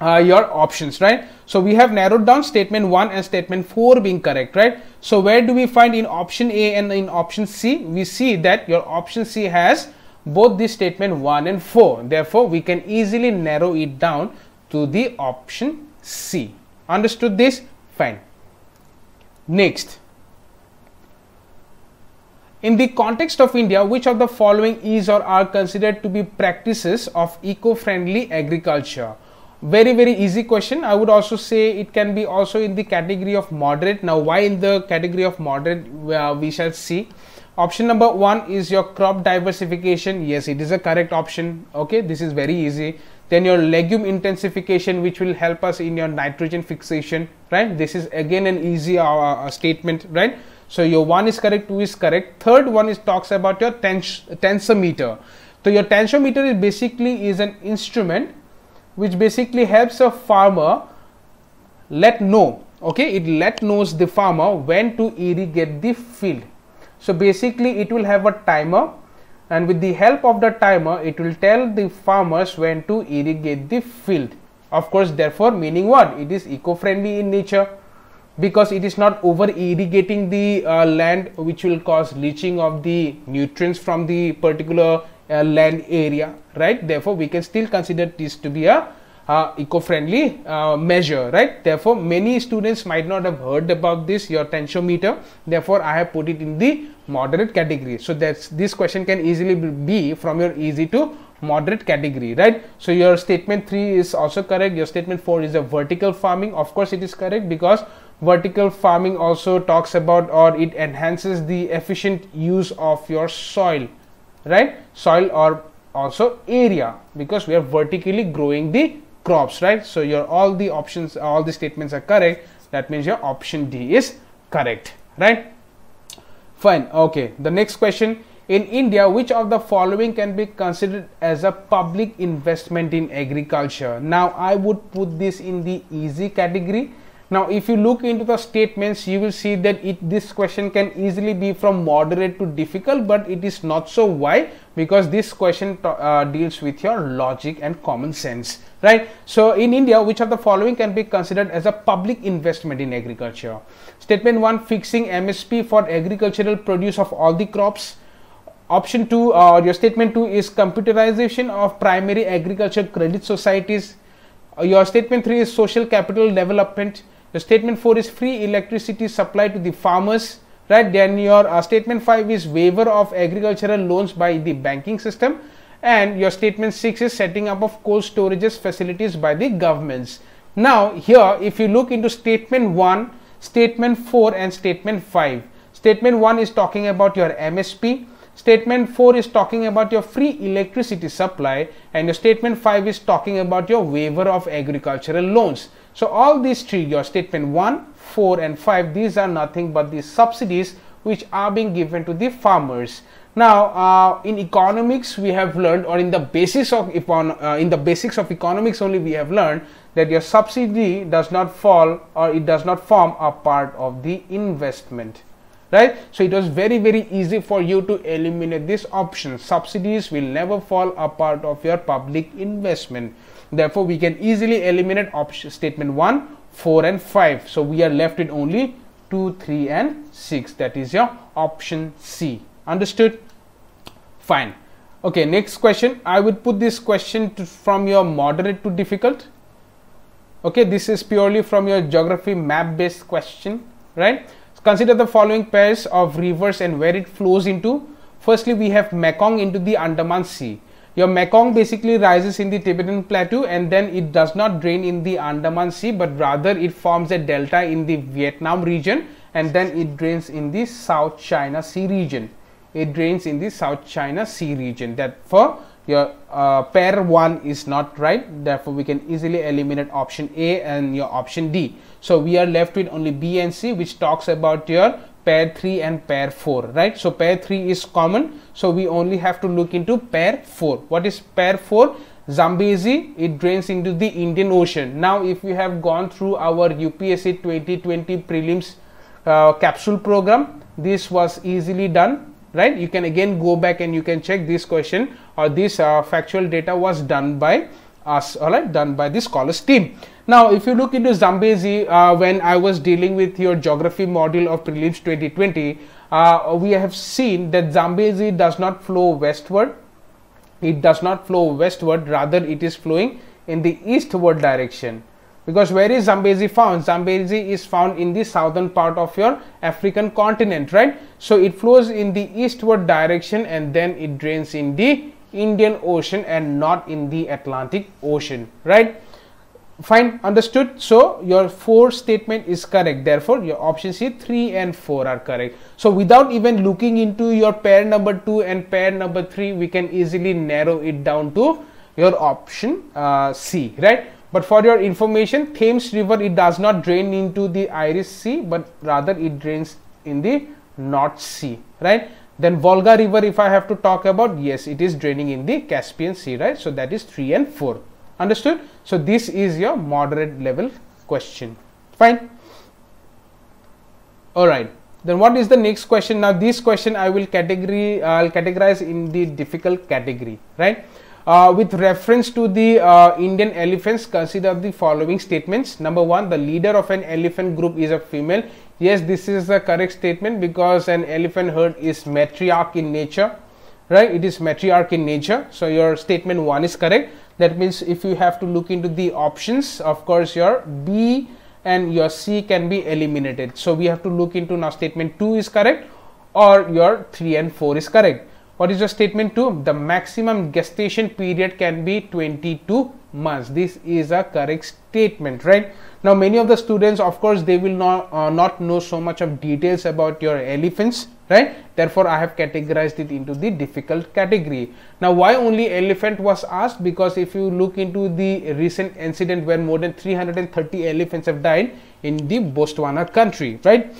uh, your options right so we have narrowed down statement 1 and statement 4 being correct right so where do we find in option a and in option c we see that your option c has both the statement 1 and 4 therefore we can easily narrow it down to the option c understood this fine next in the context of India, which of the following is or are considered to be practices of eco-friendly agriculture? Very, very easy question. I would also say it can be also in the category of moderate. Now, why in the category of moderate, we uh, shall see. Option number one is your crop diversification. Yes, it is a correct option. Okay, this is very easy then your legume intensification which will help us in your nitrogen fixation right this is again an easy uh, uh statement right so your one is correct, two is correct. Third one is talks about your tens- tensometer. So your tensometer is basically is an instrument which basically helps a farmer let know. Okay, it let knows the farmer when to irrigate the field. So basically it will have a timer and with the help of the timer it will tell the farmers when to irrigate the field of course therefore meaning what it is eco-friendly in nature because it is not over irrigating the uh, land which will cause leaching of the nutrients from the particular uh, land area right therefore we can still consider this to be a uh, eco-friendly measure right therefore many students might not have heard about this your tensiometer therefore i have put it in the moderate category so that's this question can easily be from your easy to moderate category right so your statement 3 is also correct your statement 4 is a vertical farming of course it is correct because vertical farming also talks about or it enhances the efficient use of your soil right soil or also area because we are vertically growing the crops right so your all the options all the statements are correct that means your option d is correct right fine okay the next question in india which of the following can be considered as a public investment in agriculture now i would put this in the easy category now, if you look into the statements, you will see that it, this question can easily be from moderate to difficult, but it is not so. Why? Because this question uh, deals with your logic and common sense, right? So, in India, which of the following can be considered as a public investment in agriculture? Statement 1 fixing MSP for agricultural produce of all the crops. Option 2 uh, or uh, your statement 2 is computerization of primary agriculture credit societies. Uh, your statement 3 is social capital development the statement 4 is free electricity supply to the farmers. Right then your uh, statement 5 is waiver of agricultural loans by the banking system and your statement 6 is setting up of cold storages facilities by the governments. Now here if you look into statement 1, statement 4 and statement 5. Statement 1 is talking about your MSP, statement 4 is talking about your free electricity supply and your statement 5 is talking about your waiver of agricultural loans. So all these three, your statement 1, 4 and 5, these are nothing but the subsidies which are being given to the farmers. Now, uh, in economics, we have learned, or in the basis of upon, uh, in the basics of economics only, we have learned that your subsidy does not fall or it does not form a part of the investment, right? So it was very very easy for you to eliminate this option. Subsidies will never fall a part of your public investment. Therefore, we can easily eliminate option statement 1, 4 and 5. So, we are left with only 2, 3 and 6. That is your option C. Understood? Fine. Okay, next question. I would put this question to, from your moderate to difficult. Okay, this is purely from your geography map based question, right? Consider the following pairs of rivers and where it flows into. Firstly, we have Mekong into the Andaman Sea. Your Mekong basically rises in the Tibetan Plateau and then it does not drain in the Andaman Sea but rather it forms a delta in the Vietnam region and then it drains in the South China Sea region. It drains in the South China Sea region. Therefore, your uh, pair 1 is not right. Therefore, we can easily eliminate option A and your option D. So, we are left with only B and C which talks about your pair 3 and pair 4 right so pair 3 is common so we only have to look into pair 4 what is pair 4 Zambezi it drains into the Indian Ocean now if you have gone through our UPSC 2020 prelims uh, capsule program this was easily done right you can again go back and you can check this question or this uh, factual data was done by us all right done by the scholars team now if you look into zambezi uh, when i was dealing with your geography module of prelims 2020 uh, we have seen that zambezi does not flow westward it does not flow westward rather it is flowing in the eastward direction because where is Zambezi found? Zambezi is found in the southern part of your African continent, right? So it flows in the eastward direction and then it drains in the Indian Ocean and not in the Atlantic Ocean, right? Fine, understood. So your four statement is correct. Therefore, your option C, three and four are correct. So without even looking into your pair number two and pair number three, we can easily narrow it down to your option uh, C, right? But for your information, Thames River, it does not drain into the Irish Sea, but rather it drains in the North Sea, right? Then Volga river if I have to talk about, yes it is draining in the Caspian Sea right. So that is 3 and 4. Understood? So this is your moderate level question. Fine. Alright. Then what is the next question? Now this question I will category, I'll categorize in the difficult category, right? Uh, with reference to the uh, Indian elephants, consider the following statements. Number one, the leader of an elephant group is a female. Yes, this is the correct statement because an elephant herd is matriarch in nature, right? It is matriarch in nature. So your statement one is correct. That means if you have to look into the options, of course, your B and your C can be eliminated. So we have to look into now statement 2 is correct or your 3 and 4 is correct. What is your statement 2? The maximum gestation period can be 22 must this is a correct statement right now many of the students of course they will not uh, not know so much of details about your elephants right therefore i have categorized it into the difficult category now why only elephant was asked because if you look into the recent incident where more than 330 elephants have died in the botswana country right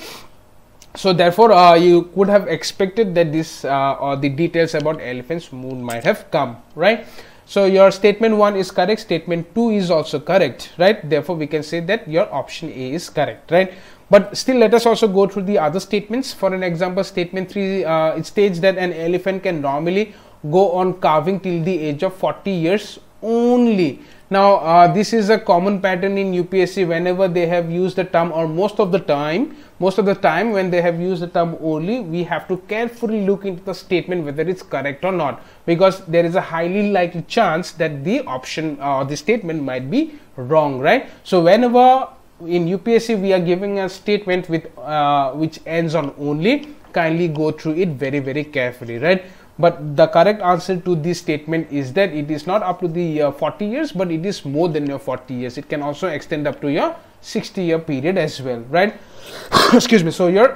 so therefore uh, you could have expected that this uh, or the details about elephants moon might have come right so your statement 1 is correct, statement 2 is also correct, right? Therefore, we can say that your option A is correct, right? But still, let us also go through the other statements. For an example, statement 3, uh, it states that an elephant can normally go on carving till the age of 40 years only. Now, uh, this is a common pattern in UPSC whenever they have used the term or most of the time, most of the time when they have used the term only, we have to carefully look into the statement whether it's correct or not because there is a highly likely chance that the option or uh, the statement might be wrong, right? So, whenever in UPSC we are giving a statement with uh, which ends on only, kindly go through it very, very carefully, right? but the correct answer to this statement is that it is not up to the uh, 40 years but it is more than your 40 years it can also extend up to your 60 year period as well right (coughs) excuse me so your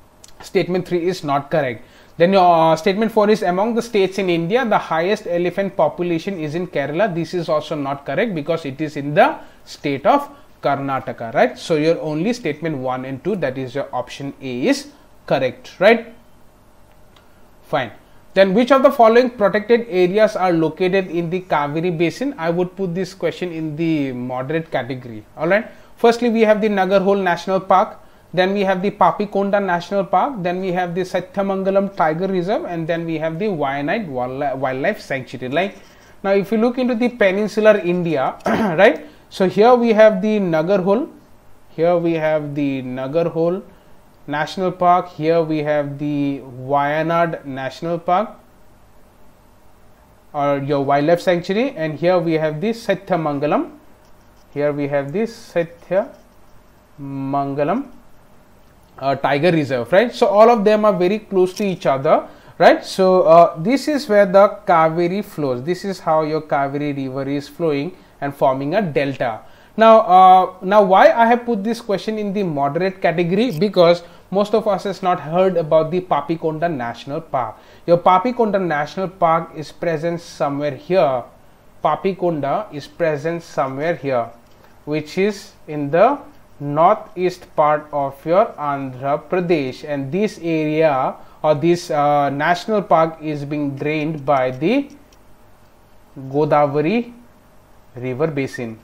(coughs) statement 3 is not correct then your uh, statement 4 is among the states in India, the highest elephant population is in Kerala. This is also not correct because it is in the state of Karnataka, right? So your only statement 1 and 2, that is your option A is correct, right? Fine. Then which of the following protected areas are located in the Kaveri basin? I would put this question in the moderate category. Alright. Firstly, we have the Nagarhole National Park. Then we have the Papikonda National Park. Then we have the Sathyamangalam Tiger Reserve. And then we have the Wayanad Wildlife Sanctuary. Like now, if you look into the peninsular India, (clears throat) right? So here we have the Nagarhole. Here we have the Nagarhole national park here we have the Wayanad National Park or your wildlife sanctuary and here we have the Setha Mangalam here we have the Setha Mangalam uh, tiger reserve right so all of them are very close to each other right so uh, this is where the Kaveri flows this is how your Kaveri river is flowing and forming a delta now uh, now why I have put this question in the moderate category because most of us has not heard about the Papikonda National Park. Your Papikonda National Park is present somewhere here. Papikonda is present somewhere here, which is in the northeast part of your Andhra Pradesh. And this area or this uh, national park is being drained by the Godavari river basin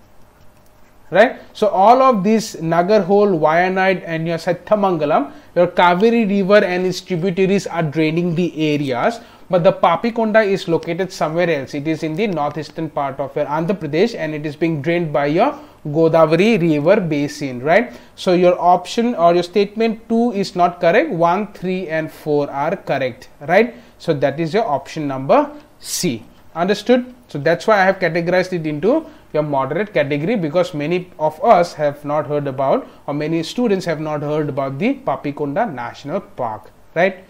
right? So all of these Nagarhole, Wayanad and your Satthamangalam, your Kaveri river and its tributaries are draining the areas. But the Papikonda is located somewhere else. It is in the northeastern part of your Andhra Pradesh and it is being drained by your Godavari river basin, right? So your option or your statement 2 is not correct. 1, 3 and 4 are correct, right? So that is your option number C. Understood? So that's why I have categorized it into your moderate category because many of us have not heard about or many students have not heard about the Papikonda National Park, right?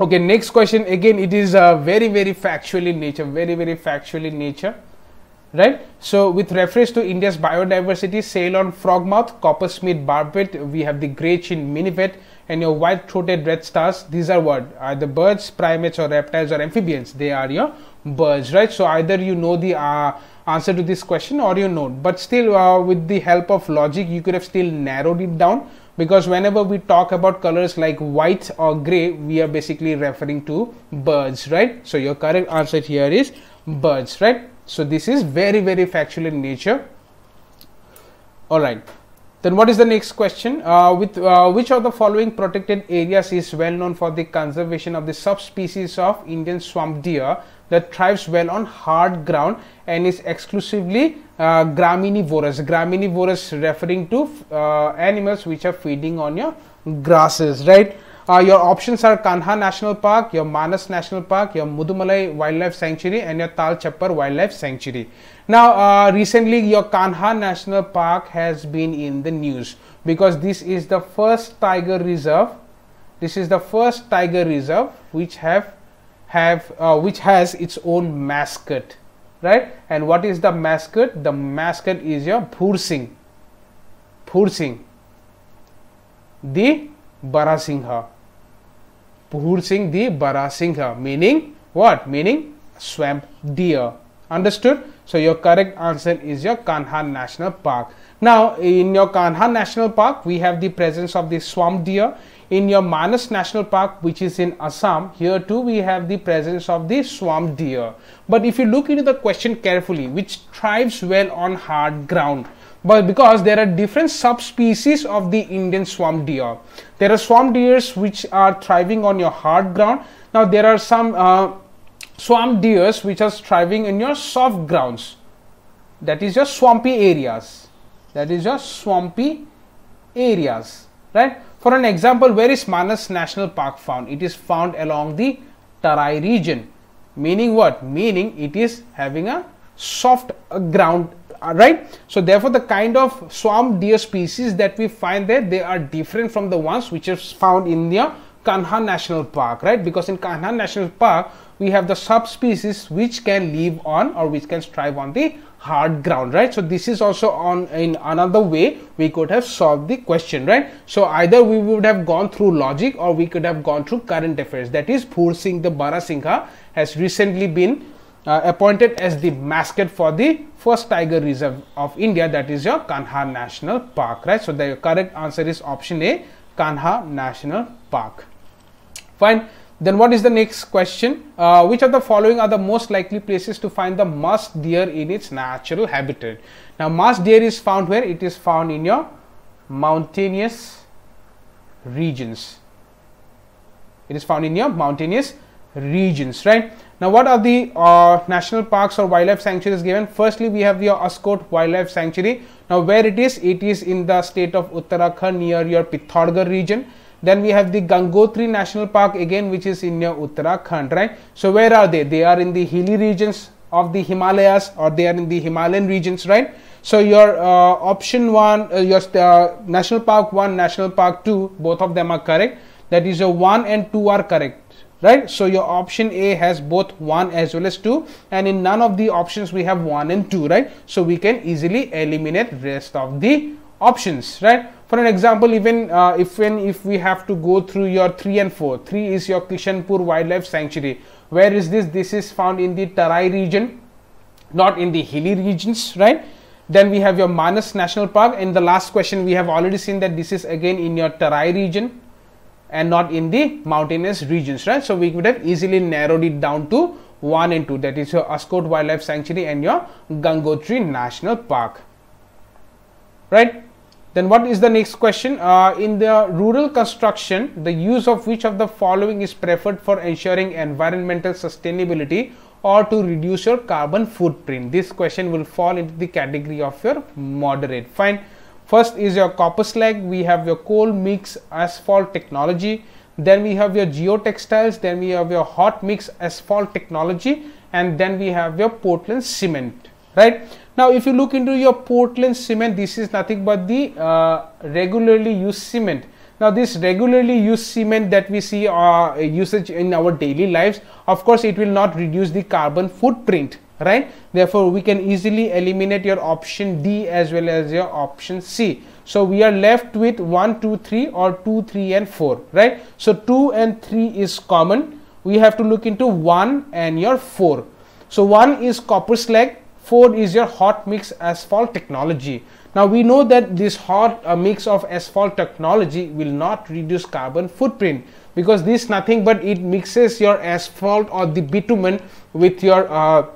Okay, next question again, it is uh, very, very factual in nature, very, very factual in nature, right? So, with reference to India's biodiversity, Ceylon frogmouth, coppersmith barbet, we have the grey chin minivet, and your white throated red stars these are what are the birds primates or reptiles or amphibians they are your birds right so either you know the uh, answer to this question or your know, but still uh, with the help of logic you could have still narrowed it down because whenever we talk about colors like white or gray we are basically referring to birds right so your correct answer here is birds right so this is very very factual in nature all right then what is the next question? Uh, with uh, which of the following protected areas is well known for the conservation of the subspecies of Indian swamp deer that thrives well on hard ground and is exclusively uh, graminivorous. Graminivorous referring to uh, animals which are feeding on your grasses, right? Uh, your options are Kanha National Park, your Manas National Park, your Mudumalai Wildlife Sanctuary, and your Tal Chappar Wildlife Sanctuary. Now, uh, recently, your Kanha National Park has been in the news because this is the first tiger reserve. This is the first tiger reserve which have have uh, which has its own mascot right and what is the mascot the mascot is your phursing phursing the barasingha phursing the barasingha meaning what meaning swamp deer understood so your correct answer is your kanha national park now in your kanha national park we have the presence of the swamp deer in your Manas National Park, which is in Assam, here too we have the presence of the swamp deer. But if you look into the question carefully, which thrives well on hard ground, but because there are different subspecies of the Indian swamp deer. There are swamp deers which are thriving on your hard ground. Now there are some uh, swamp deers which are thriving in your soft grounds. That is your swampy areas. That is your swampy areas, right? For an example, where is Manas National Park found? It is found along the Tarai region. Meaning what? Meaning it is having a soft ground, uh, right? So therefore, the kind of swamp deer species that we find there, they are different from the ones which are found in the Kanha National Park, right? Because in Kanha National Park, we have the subspecies which can live on or which can thrive on the hard ground right so this is also on in another way we could have solved the question right so either we would have gone through logic or we could have gone through current affairs that is Pur Singh the Singha has recently been uh, appointed as the mascot for the first tiger reserve of India that is your Kanha National Park right so the correct answer is option A Kanha National Park fine then what is the next question? Uh, which of the following are the most likely places to find the musk deer in its natural habitat? Now, musk deer is found where? It is found in your mountainous regions. It is found in your mountainous regions, right? Now, what are the uh, national parks or wildlife sanctuaries given? Firstly, we have your Ascot Wildlife Sanctuary. Now, where it is? It is in the state of Uttarakhand near your Pithaurgar region then we have the Gangotri National Park again, which is in your Uttarakhand, right? So where are they? They are in the hilly regions of the Himalayas or they are in the Himalayan regions, right? So your uh, option one, uh, your uh, National Park 1, National Park 2, both of them are correct. That is your 1 and 2 are correct, right? So your option A has both 1 as well as 2 and in none of the options we have 1 and 2, right? So we can easily eliminate rest of the options, right? for an example even uh, if when if we have to go through your 3 and 4 3 is your kishanpur wildlife sanctuary where is this this is found in the tarai region not in the hilly regions right then we have your manas national park in the last question we have already seen that this is again in your tarai region and not in the mountainous regions right so we could have easily narrowed it down to 1 and 2 that is your ascot wildlife sanctuary and your gangotri national park right then what is the next question? Uh, in the rural construction, the use of which of the following is preferred for ensuring environmental sustainability or to reduce your carbon footprint? This question will fall into the category of your moderate. Fine. First is your copper slag. We have your coal mix asphalt technology. Then we have your geotextiles. Then we have your hot mix asphalt technology. And then we have your Portland cement. Right now, if you look into your Portland cement, this is nothing but the uh, regularly used cement. Now, this regularly used cement that we see uh, usage in our daily lives, of course, it will not reduce the carbon footprint, right? Therefore, we can easily eliminate your option D as well as your option C. So, we are left with 1, 2, 3 or 2, 3 and 4, right? So, 2 and 3 is common. We have to look into 1 and your 4. So, 1 is copper slag, Four is your hot mix asphalt technology. Now we know that this hot uh, mix of asphalt technology will not reduce carbon footprint because this nothing but it mixes your asphalt or the bitumen with your uh,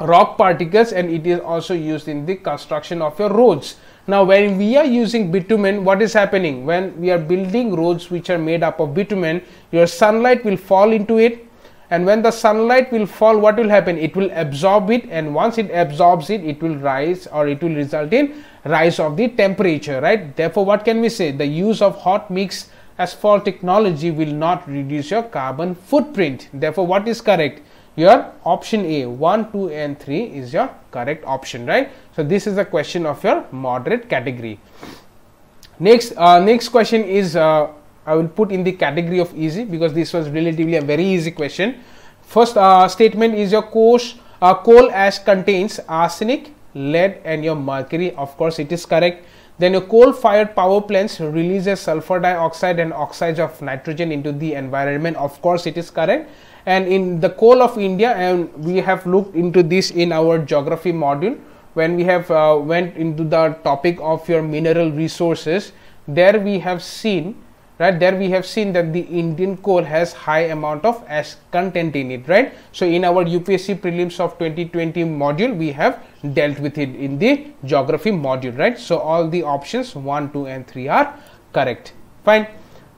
rock particles and it is also used in the construction of your roads. Now when we are using bitumen, what is happening? When we are building roads which are made up of bitumen, your sunlight will fall into it and when the sunlight will fall what will happen it will absorb it and once it absorbs it it will rise or it will result in rise of the temperature right therefore what can we say the use of hot mix asphalt technology will not reduce your carbon footprint therefore what is correct your option a 1 2 and 3 is your correct option right so this is a question of your moderate category next uh, next question is uh, I will put in the category of easy because this was relatively a very easy question. First uh, statement is your course, uh, coal ash contains arsenic, lead and your mercury. Of course, it is correct. Then your coal-fired power plants releases sulfur dioxide and oxides of nitrogen into the environment. Of course, it is correct. And in the coal of India, and we have looked into this in our geography module when we have uh, went into the topic of your mineral resources. There we have seen right there we have seen that the indian coal has high amount of ash content in it right so in our upsc prelims of 2020 module we have dealt with it in the geography module right so all the options 1 2 and 3 are correct fine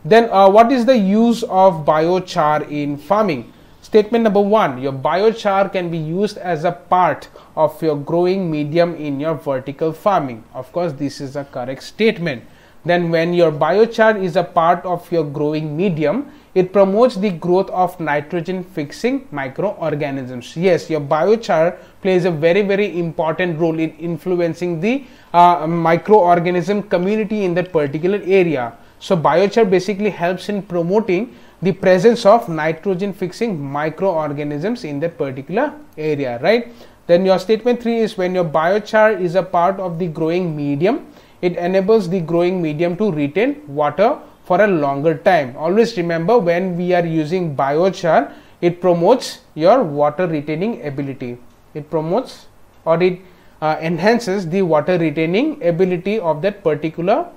then uh, what is the use of biochar in farming statement number 1 your biochar can be used as a part of your growing medium in your vertical farming of course this is a correct statement then when your biochar is a part of your growing medium, it promotes the growth of nitrogen fixing microorganisms. Yes, your biochar plays a very, very important role in influencing the uh, microorganism community in that particular area. So, biochar basically helps in promoting the presence of nitrogen fixing microorganisms in that particular area, right? Then, your statement 3 is when your biochar is a part of the growing medium it enables the growing medium to retain water for a longer time. Always remember when we are using biochar, it promotes your water retaining ability. It promotes or it uh, enhances the water retaining ability of that particular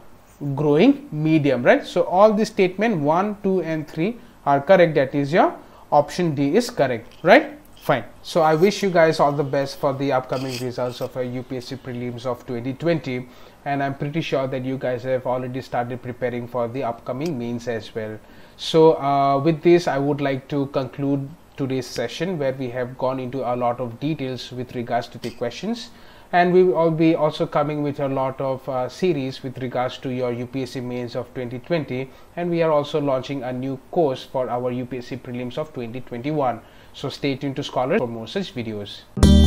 growing medium, right? So, all the statement 1, 2 and 3 are correct that is your option D is correct, right? Fine. So, I wish you guys all the best for the upcoming results of your uh, UPSC prelims of 2020 and I'm pretty sure that you guys have already started preparing for the upcoming mains as well. So uh, with this, I would like to conclude today's session where we have gone into a lot of details with regards to the questions and we will be also coming with a lot of uh, series with regards to your UPSC mains of 2020 and we are also launching a new course for our UPSC prelims of 2021 so stay tuned to scholars for more such videos